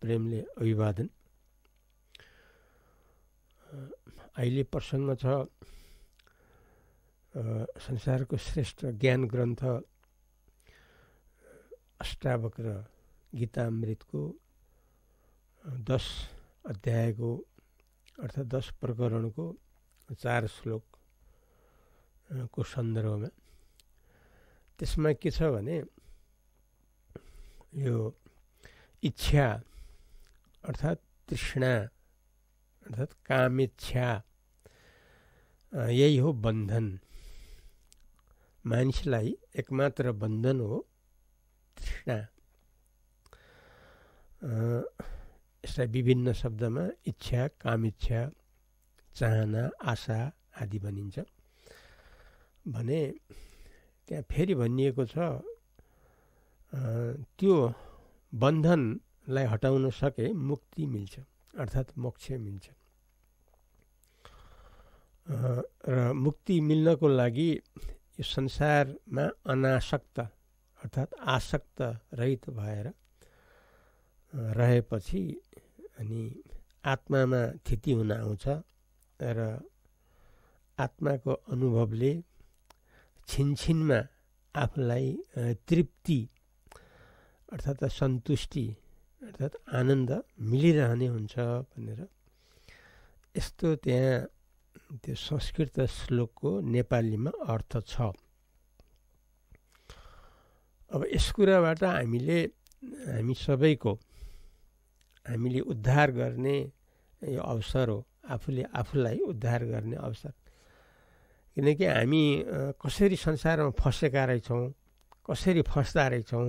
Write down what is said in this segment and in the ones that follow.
प्रेमले अभिवादन अहिले प्रसङ्ग छ संसारको श्रेष्ठ ज्ञान ग्रन्थ अष्टावक्र गीतामृतको दस अध्यायको अर्थात् दस प्रकरणको चार श्लोक को सन्दर्भमा त्यसमा के छ भने यो इच्छा अर्थात् तृष्णा अर्थात् कामेच्छा यही हो बन्धन मानिसलाई एकमात्र बन्धन हो तृष्णा यसलाई विभिन्न शब्दमा इच्छा कामेच्छा चाहना आशा आदि भनिन्छ भने त्यहाँ फेरि भनिएको छ त्यो बन्धन लाई हटाउन सके मुक्ति मिल्छ अर्थात् मोक्ष मिल्छ र मुक्ति मिल्नको लागि यो संसारमा अनासक्त अर्थात् आसक्त रहित भएर रहेपछि अनि आत्मामा थिति हुन आउँछ र आत्माको अनुभवले छिनछिनमा आफूलाई तृप्ति अर्थात् सन्तुष्टि अर्थात् आनन्द मिलिरहने हुन्छ भनेर यस्तो त्यहाँ त्यो संस्कृत श्लोकको नेपालीमा अर्थ छ अब यस कुराबाट हामीले हामी सबैको हामीले उद्धार गर्ने यो अवसर हो आफूले आफूलाई उद्धार गर्ने अवसर किनकि हामी कसरी संसारमा फँसेका रहेछौँ कसरी फस्दा रहेछौँ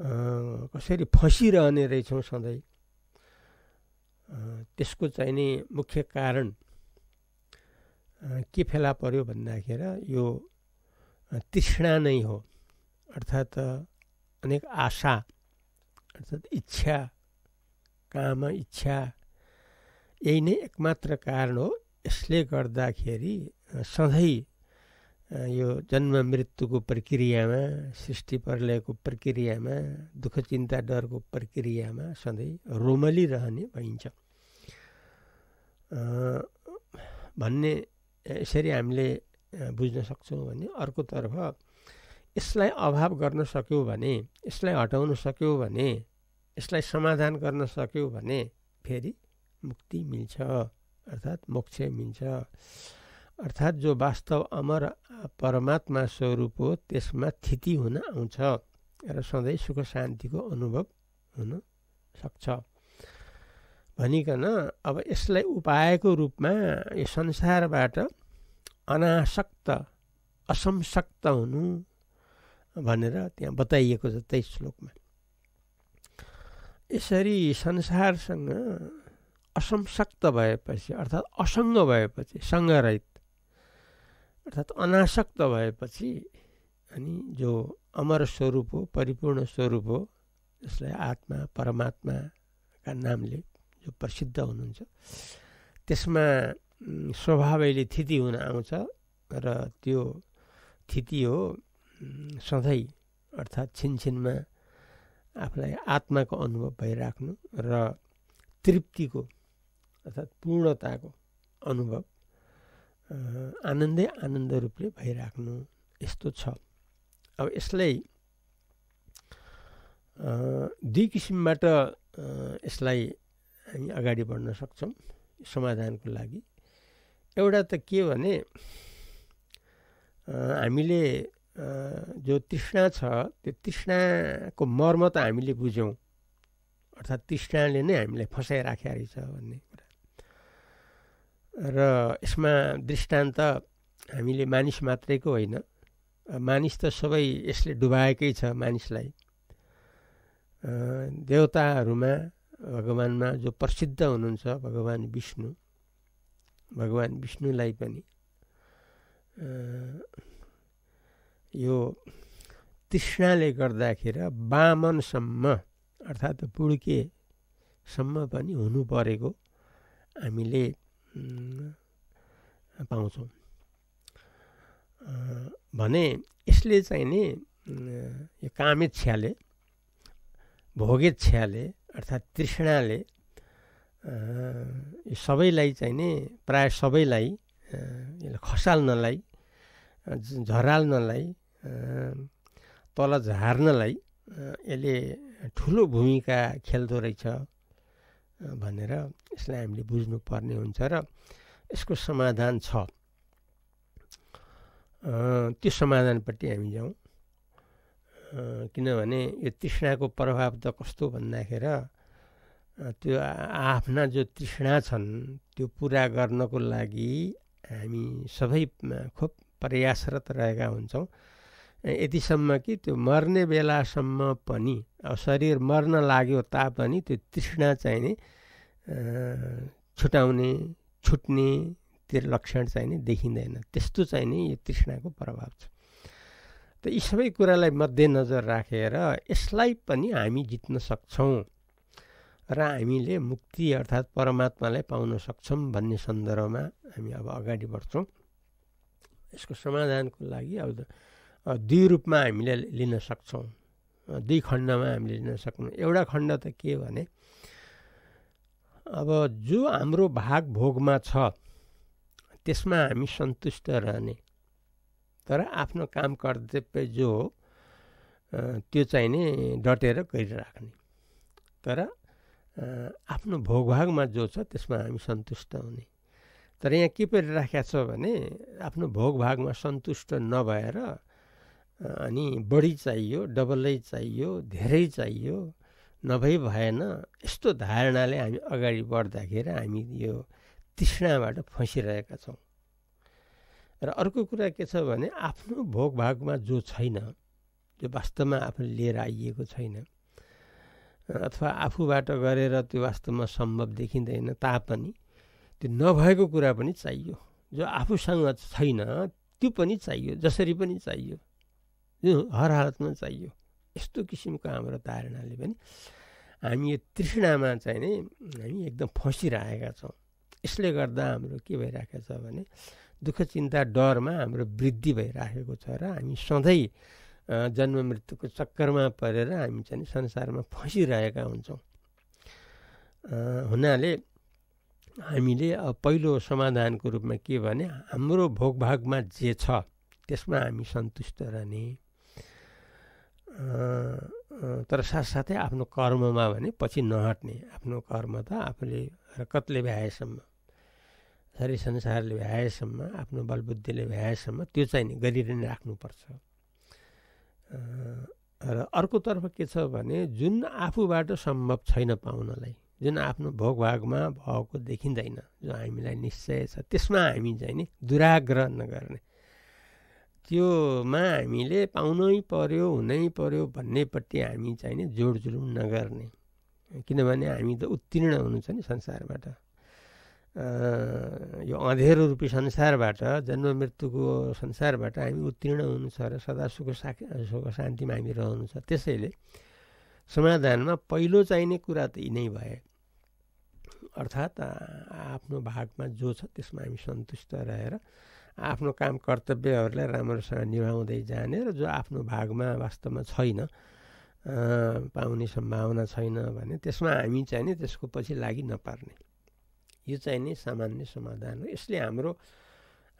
कसरी फँसिरहने रहेछौँ सधैँ त्यसको चाहिँ नि मुख्य कारण के फेला पर्यो भन्दाखेरि यो तृष्णा नै हो अर्थात् अनेक आशा अर्थात् इच्छा काम इच्छा यही नै एकमात्र कारण हो यसले गर्दाखेरि सधैँ यो जन्म मृत्युको प्रक्रियामा सृष्टि प्रलयको प्रक्रियामा दुःख चिन्ता डरको प्रक्रियामा सधैँ रहने भइन्छ भन्ने यसरी हामीले बुझ्न सक्छौँ भने अर्कोतर्फ यसलाई अभाव गर्न सक्यौँ भने यसलाई हटाउन सक्यौँ भने यसलाई समाधान गर्न सक्यौँ भने फेरि मुक्ति मिल्छ अर्थात् मोक्ष मिल्छ अर्थात् जो वास्तव अमर परमात्मा स्वरूप हो त्यसमा थिति हुन आउँछ र सधैँ सुख शान्तिको अनुभव हुन सक्छ भनिकन अब यसलाई उपायको रूपमा यो संसारबाट अनासक्त असंसक्त हुनु भनेर त्यहाँ बताइएको छ त्यही श्लोकमा यसरी संसारसँग असंसक्त भएपछि अर्थात् असङ्ग भएपछि सङ्गरहित अर्थात् अनासक्त भएपछि अनि जो अमर स्वरूप हो परिपूर्ण स्वरूप हो जसलाई आत्मा परमात्माका नामले जो प्रसिद्ध हुनुहुन्छ त्यसमा स्वभावैले थिति हुन आउँछ र त्यो थिति हो सधैँ अर्थात् छिनछिनमा आफूलाई आत्माको अनुभव भइराख्नु र तृप्तिको अर्थात् पूर्णताको अनुभव आनन्दै आनन्द रूपले भइराख्नु यस्तो छ अब यसलाई दुई किसिमबाट यसलाई हामी अगाडि बढ्न सक्छौँ समाधानको लागि एउटा त के भने हामीले जो तृष्णा छ त्यो तृष्णाको मर्म त हामीले बुझ्यौँ अर्थात् तृष्णाले नै हामीलाई फसाइराखेको रहेछ भन्ने र यसमा दृष्टान्त हामीले मानिस मात्रैको होइन मानिस त सबै यसले डुबाएकै छ मानिसलाई देवताहरूमा भगवान्मा जो प्रसिद्ध हुनुहुन्छ भगवान् विष्णु भगवान् विष्णुलाई पनि यो तृष्णाले गर्दाखेरि बामनसम्म अर्थात् पुड्केसम्म पनि हुनु परेको हामीले पाउँछौँ भने यसले चाहिँ नि यो कामेच्छ्याले भोगेच्छ्याले अर्थात् तृष्णाले यो सबैलाई चाहिँ नि प्राय सबैलाई यसलाई खसाल्नलाई झराल्नलाई तल झार्नलाई यसले ठुलो भूमिका खेल्दो रहेछ भनेर यसलाई हामीले बुझ्नुपर्ने हुन्छ र यसको समाधान छ त्यो समाधानपट्टि हामी जाउँ किनभने यो तृष्णाको प्रभाव त कस्तो भन्दाखेरि त्यो आफ्ना जो तृष्णा छन् त्यो पुरा गर्नको लागि हामी सबै खुब प्रयासरत रहेका हुन्छौँ यतिसम्म कि त्यो मर्ने बेलासम्म पनि अब शरीर मर्न लाग्यो तापनि त्यो तृष्णा चाहिँ नि छुटाउने छुट्ने त्यो लक्षण चाहिँ नि देखिँदैन त्यस्तो चाहिँ नि यो तृष्णाको प्रभाव छ त यी सबै कुरालाई मध्यनजर राखेर यसलाई पनि हामी जित्न सक्छौँ र हामीले मुक्ति अर्थात् परमात्मालाई पाउन सक्छौँ भन्ने सन्दर्भमा हामी अब अगाडि बढ्छौँ यसको समाधानको लागि अब दुई रूपमा हामीले लिन सक्छौँ दुई खण्डमा हामीले लिन सक्नु एउटा खण्ड त के भने अब जो हाम्रो भाग भोगमा छ त्यसमा हामी सन्तुष्ट रहने तर आफ्नो काम कर्तव्य जो हो त्यो चाहिँ नि डटेर गरिराख्ने तर आफ्नो भोग भागमा जो छ त्यसमा हामी सन्तुष्ट हुने तर यहाँ के परिराखेको छ भने आफ्नो भोग भागमा सन्तुष्ट नभएर अनि बढी चाहियो डबलै चाहियो धेरै चाहियो नभई भएन यस्तो धारणाले हामी अगाडि बढ्दाखेरि हामी यो तृष्णाबाट फँसिरहेका छौँ र अर्को कुरा के छ भने आफ्नो भोग भागमा जो छैन त्यो वास्तवमा आफूले लिएर आइएको छैन अथवा आफूबाट गरेर त्यो वास्तवमा सम्भव देखिँदैन तापनि त्यो नभएको कुरा पनि चाहियो जो आफूसँग छैन त्यो पनि चाहियो जसरी पनि चाहियो जुन हर हालतमा चाहियो यस्तो किसिमको हाम्रो धारणाले पनि हामी यो तृष्णामा चाहिँ नै हामी एकदम फँसिरहेका छौँ यसले गर्दा हाम्रो के भइरहेको छ भने दुःख चिन्ता डरमा हाम्रो वृद्धि भइराखेको छ र हामी सधैँ जन्म मृत्युको चक्करमा परेर हामी चाहिँ संसारमा फँसिरहेका हुन्छौँ हुनाले हामीले पहिलो समाधानको रूपमा के भने हाम्रो भोगभागमा जे छ त्यसमा हामी सन्तुष्ट रहने तर साथसाथै आफ्नो कर्ममा भने पछि नहट्ने आफ्नो कर्म त आफूले रकतले भ्याएसम्म सरी संसारले भ्याएसम्म आफ्नो बलबुद्धिले भ्याएसम्म त्यो चाहिँ नि गरिरहन राख्नुपर्छ र अर्कोतर्फ के छ भने जुन आफूबाट सम्भव छैन पाउनलाई जुन आफ्नो भोगभागमा भएको देखिँदैन जो हामीलाई निश्चय छ त्यसमा हामी चाहिँ नि दुराग्रह नगर्ने त्योमा हामीले पाउनै पर्यो हुनै पर्यो भन्नेपट्टि हामी चाहिने जोड जुलुम नगर्ने किनभने हामी त उत्तीर्ण हुनु छ नि संसारबाट यो अँधेरो रूपी संसारबाट जन्म मृत्युको संसारबाट हामी उत्तीर्ण हुनु छ र सदा सुख सा सुख शान्तिमा हामी रहनु छ त्यसैले समाधानमा पहिलो चाहिने कुरा त यिनै भए अर्थात् आफ्नो भागमा जो छ त्यसमा हामी सन्तुष्ट रहेर आफ्नो काम कर्तव्यहरूलाई राम्रोसँग निभाउँदै जाने र जो आफ्नो भागमा वास्तवमा छैन पाउने सम्भावना छैन भने त्यसमा हामी चाहिँ नि त्यसको पछि लागि नपार्ने यो चाहिँ नि सामान्य समाधान हो यसले हाम्रो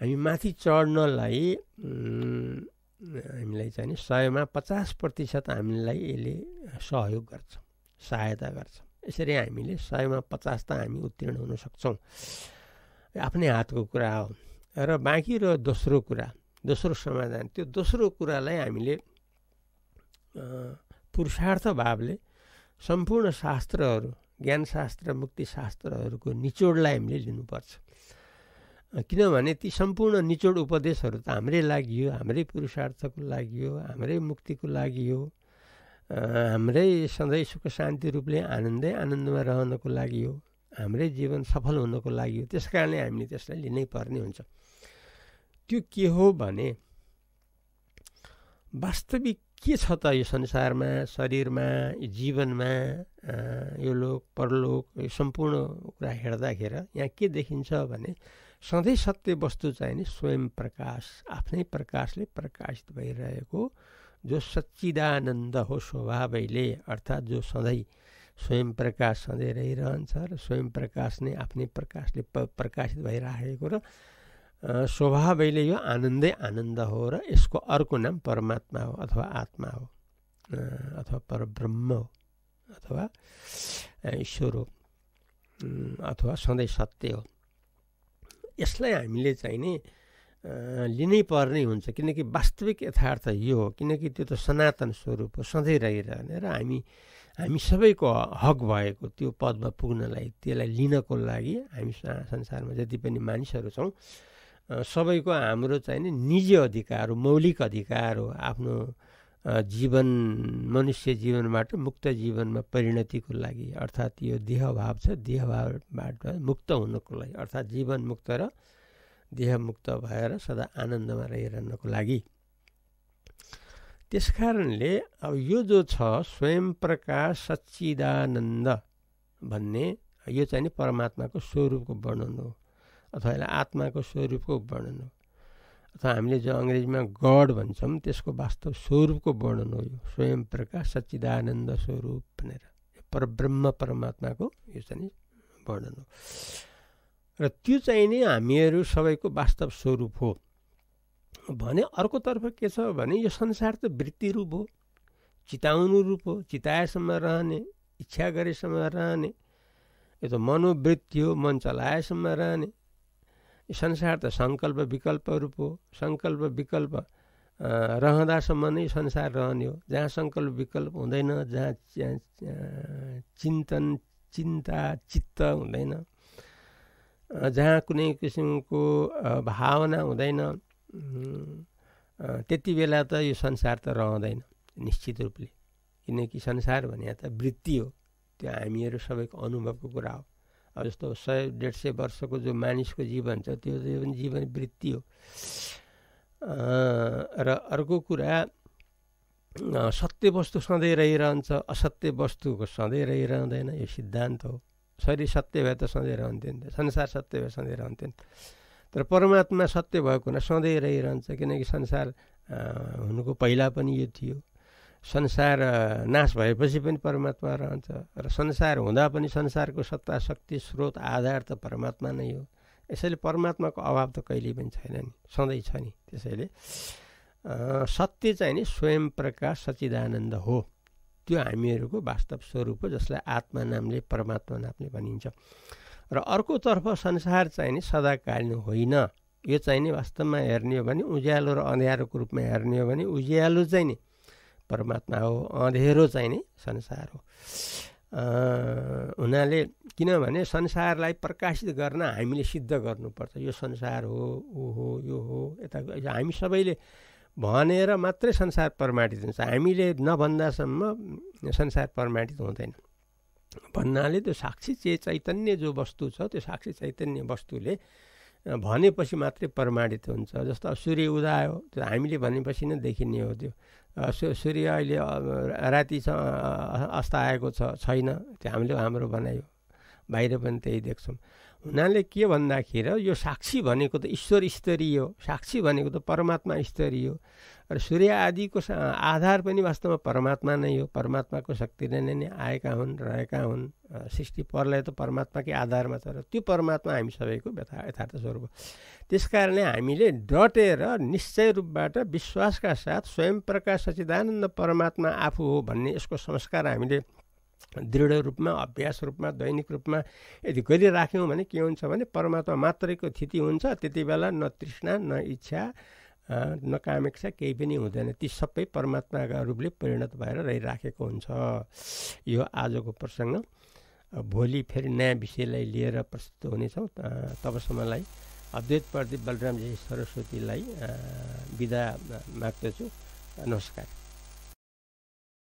हामी माथि चढ्नलाई हामीलाई चाहिँ सयमा पचास प्रतिशत हामीलाई यसले सहयोग गर्छ सहायता गर्छ यसरी हामीले सयमा पचास त हामी उत्तीर्ण हुन सक्छौँ आफ्नै हातको कुरा हो र बाँकी र दोस्रो कुरा दोस्रो समाधान त्यो दोस्रो कुरालाई हामीले पुरुषार्थ भावले सम्पूर्ण शास्त्रहरू ज्ञानशास्त्र मुक्तिशास्त्रहरूको निचोडलाई हामीले लिनुपर्छ किनभने ती सम्पूर्ण निचोड उपदेशहरू त हाम्रै लागि हो हाम्रै पुरुषार्थको लागि हो हाम्रै मुक्तिको लागि हो हाम्रै सधैँ सुख शान्ति रूपले आनन्दै आनन्दमा रहनको लागि हो हाम्रै जीवन सफल हुनको लागि हो त्यस कारणले हामीले त्यसलाई लिनै पर्ने हुन्छ त्यो के हो भने वास्तविक के छ त यो संसारमा शरीरमा जीवनमा यो लोक परलोक यो सम्पूर्ण कुरा हेर्दाखेर यहाँ के देखिन्छ भने सधैँ सत्य वस्तु चाहिँ नि स्वयं प्रकाश आफ्नै प्रकाशले प्रकाशित भइरहेको जो सच्चिदानन्द हो स्वभावैले अर्थात् जो सधैँ स्वयं प्रकाश सधैँ रहिरहन्छ र स्वयं प्रकाश नै आफ्नै प्रकाशले प्रकाशित भइराखेको र स्वभावैले यो आनन्दै आनन्द हो र यसको अर्को नाम परमात्मा हो अथवा आत्मा हो अथवा परब्रह्म हो अथवा ईश्वर हो अथवा सधैँ सत्य हो यसलाई हामीले चाहिँ नि लिनै पर्ने हुन्छ किनकि वास्तविक यथार्थ यो हो किनकि त्यो त सनातन स्वरूप हो सधैँ रहिरहने र हामी हामी सबैको हक भएको त्यो पदमा पुग्नलाई त्यसलाई लिनको लागि हामी संसारमा जति पनि मानिसहरू छौँ सबैको हाम्रो चाहिँ नि निजी अधिकार हो मौलिक अधिकार हो आफ्नो जीवन मनुष्य जीवनबाट मुक्त जीवनमा परिणतिको लागि अर्थात् यो देहभाव छ देहभावबाट मुक्त हुनको लागि अर्थात् जीवन मुक्त र देहमुक्त भएर सदा आनन्दमा रहिरहनको लागि त्यस कारणले अब यो जो छ स्वयं प्रकाश सच्चिदानन्द भन्ने यो चाहिँ नि परमात्माको स्वरूपको वर्णन हो अथवा यसलाई आत्माको स्वरूपको वर्णन हो अथवा हामीले जो अङ्ग्रेजीमा गड भन्छौँ त्यसको वास्तव स्वरूपको वर्णन हो यो स्वयं प्रकाश सच्चिदानन्द स्वरूप भनेर परब्रह्म परमात्माको यो चाहिँ वर्णन हो र त्यो चाहिँ नि हामीहरू सबैको वास्तव स्वरूप हो भने अर्कोतर्फ के छ भने यो संसार त वृत्ति रूप हो चिताउनु रूप हो चिताएसम्म रहने इच्छा गरेसम्म रहने यो त मनोवृत्ति हो मन चलाएसम्म रहने संसार त सङ्कल्प विकल्प रूप हो सङ्कल्प विकल्प रहँदासम्म नै संसार रहने हो जहाँ सङ्कल्प विकल्प हुँदैन जहाँ चिन्तन चिन्ता चित्त हुँदैन जहाँ कुनै किसिमको भावना हुँदैन त्यति बेला त यो संसार त रहँदैन निश्चित रूपले किनकि संसार भने त वृत्ति हो त्यो हामीहरू सबैको अनुभवको कुरा हो जस्तो सय डेढ सय वर्षको जो मानिसको जीवन छ त्यो पनि जीवन वृत्ति हो र अर्को कुरा सत्य वस्तु सधैँ रहिरहन्छ असत्य वस्तुको सधैँ रहिरहँदैन यो सिद्धान्त हो शरीर सत्य भए त सधैँ रहन्थ्यो नि त संसार सत्य भए सधैँ रहन्थ्यो नि तर परमात्मा सत्य भएको हुना सधैँ रहिरहन्छ किनकि संसार हुनुको पहिला पनि यो थियो संसार नाश भएपछि पनि परमात्मा रहन्छ र संसार हुँदा पनि संसारको सत्ता शक्ति स्रोत आधार त परमात्मा नै हो यसैले परमात्माको अभाव त कहिले पनि छैन नि सधैँ छ नि त्यसैले सत्य चाहिँ नि स्वयं प्रकाश सचिदानन्द हो त्यो हामीहरूको वास्तव स्वरूप हो जसलाई आत्मा नामले परमात्मा नामले भनिन्छ र अर्कोतर्फ संसार चाहिँ नि सदाकालीन होइन यो चाहिँ नि वास्तवमा हेर्ने हो भने उज्यालो र अँध्यारोको रूपमा हेर्ने हो भने उज्यालो चाहिँ नि परमात्मा हो अँधेरो चाहिँ नि संसार हो हुनाले किनभने संसारलाई प्रकाशित गर्न हामीले सिद्ध गर्नुपर्छ यो संसार हो ऊ हो यो हो यता हामी सबैले भनेर मात्रै संसार प्रमाणित हुन्छ हामीले नभन्दासम्म संसार प्रमाणित हुँदैन भन्नाले त्यो साक्षी चे चैतन्य जो वस्तु छ त्यो साक्षी चैतन्य वस्तुले भनेपछि मात्रै प्रमाणित हुन्छ जस्तो सूर्य उदायो त्यो हामीले भनेपछि नै देखिने हो त्यो सूर्य अहिले रातिसँग अस्ताएको छ छैन त्यो हामीले हाम्रो हो बाहिर पनि त्यही देख्छौँ हुनाले के भन्दाखेरि यो साक्षी भनेको त ईश्वर स्तरीय हो साक्षी भनेको त परमात्मा स्तरीय हो र सूर्य आदिको आधार पनि वास्तवमा परमात्मा नै हो परमात्माको शक्तिले नै नै आएका हुन् रहेका हुन् सृष्टि परलाई त परमात्माकै आधारमा छ र त्यो परमात्मा हामी सबैको यथा यथार्थ स्वरूप त्यस कारणले हामीले डटेर निश्चय रूपबाट विश्वासका साथ स्वयं प्रकाश सचिदानन्द परमात्मा आफू हो भन्ने यसको संस्कार हामीले दृढ रूपमा अभ्यास रूपमा दैनिक रूपमा यदि गरिराख्यौँ भने के हुन्छ भने परमात्मा मात्रैको स्थिति हुन्छ त्यति बेला न तृष्णा न इच्छा न कामेक्षा केही पनि हुँदैन ती सबै परमात्माका रूपले परिणत भएर रहिराखेको हुन्छ यो आजको प्रसङ्ग भोलि फेरि नयाँ विषयलाई लिएर प्रस्तुत हुनेछौँ तबसम्मलाई अद्वैत प्रदीप बलरामजी सरस्वतीलाई विदा माग्दछु नमस्कार